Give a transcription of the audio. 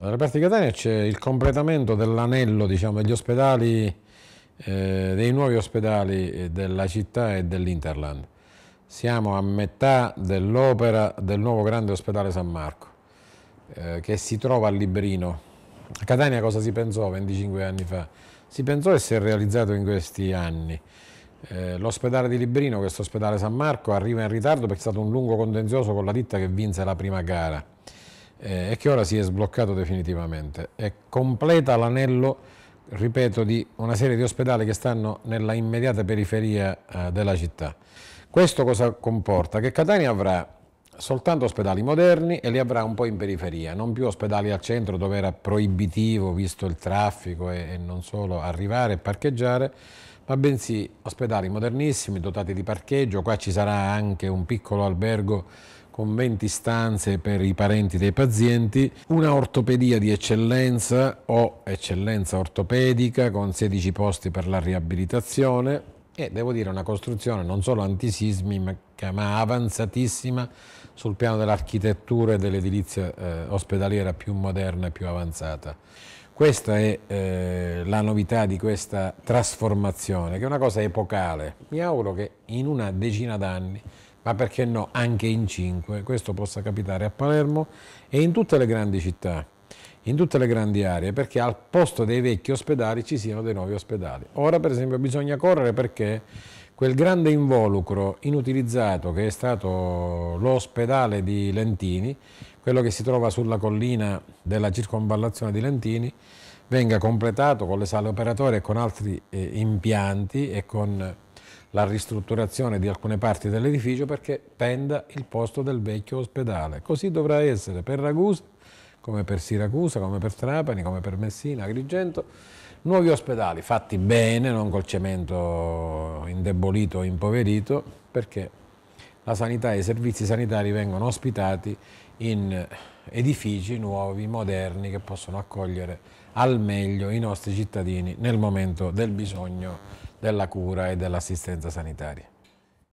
Da parte di Catania c'è il completamento dell'anello diciamo, degli ospedali, eh, dei nuovi ospedali della città e dell'Interland. Siamo a metà dell'opera del nuovo grande ospedale San Marco, eh, che si trova a Librino. A Catania cosa si pensò 25 anni fa? Si pensò e si è realizzato in questi anni. Eh, L'ospedale di Librino, questo ospedale San Marco, arriva in ritardo perché è stato un lungo contenzioso con la ditta che vinse la prima gara eh, e che ora si è sbloccato definitivamente e completa l'anello ripeto, di una serie di ospedali che stanno nella immediata periferia eh, della città. Questo cosa comporta? Che Catania avrà soltanto ospedali moderni e li avrà un po' in periferia, non più ospedali al centro dove era proibitivo, visto il traffico e, e non solo arrivare e parcheggiare, ma bensì ospedali modernissimi, dotati di parcheggio, qua ci sarà anche un piccolo albergo con 20 stanze per i parenti dei pazienti, una ortopedia di eccellenza o eccellenza ortopedica con 16 posti per la riabilitazione e devo dire una costruzione non solo antisismica ma avanzatissima sul piano dell'architettura e dell'edilizia eh, ospedaliera più moderna e più avanzata. Questa è eh, la novità di questa trasformazione, che è una cosa epocale. Mi auguro che in una decina d'anni ma perché no, anche in 5, questo possa capitare a Palermo e in tutte le grandi città, in tutte le grandi aree, perché al posto dei vecchi ospedali ci siano dei nuovi ospedali. Ora per esempio bisogna correre perché quel grande involucro inutilizzato che è stato l'ospedale di Lentini, quello che si trova sulla collina della circonvallazione di Lentini, venga completato con le sale operatorie e con altri eh, impianti e con la ristrutturazione di alcune parti dell'edificio perché penda il posto del vecchio ospedale. Così dovrà essere per Ragusa, come per Siracusa, come per Trapani, come per Messina, Agrigento, nuovi ospedali fatti bene, non col cemento indebolito o impoverito, perché la sanità e i servizi sanitari vengono ospitati in edifici nuovi, moderni, che possono accogliere al meglio i nostri cittadini nel momento del bisogno della cura e dell'assistenza sanitaria.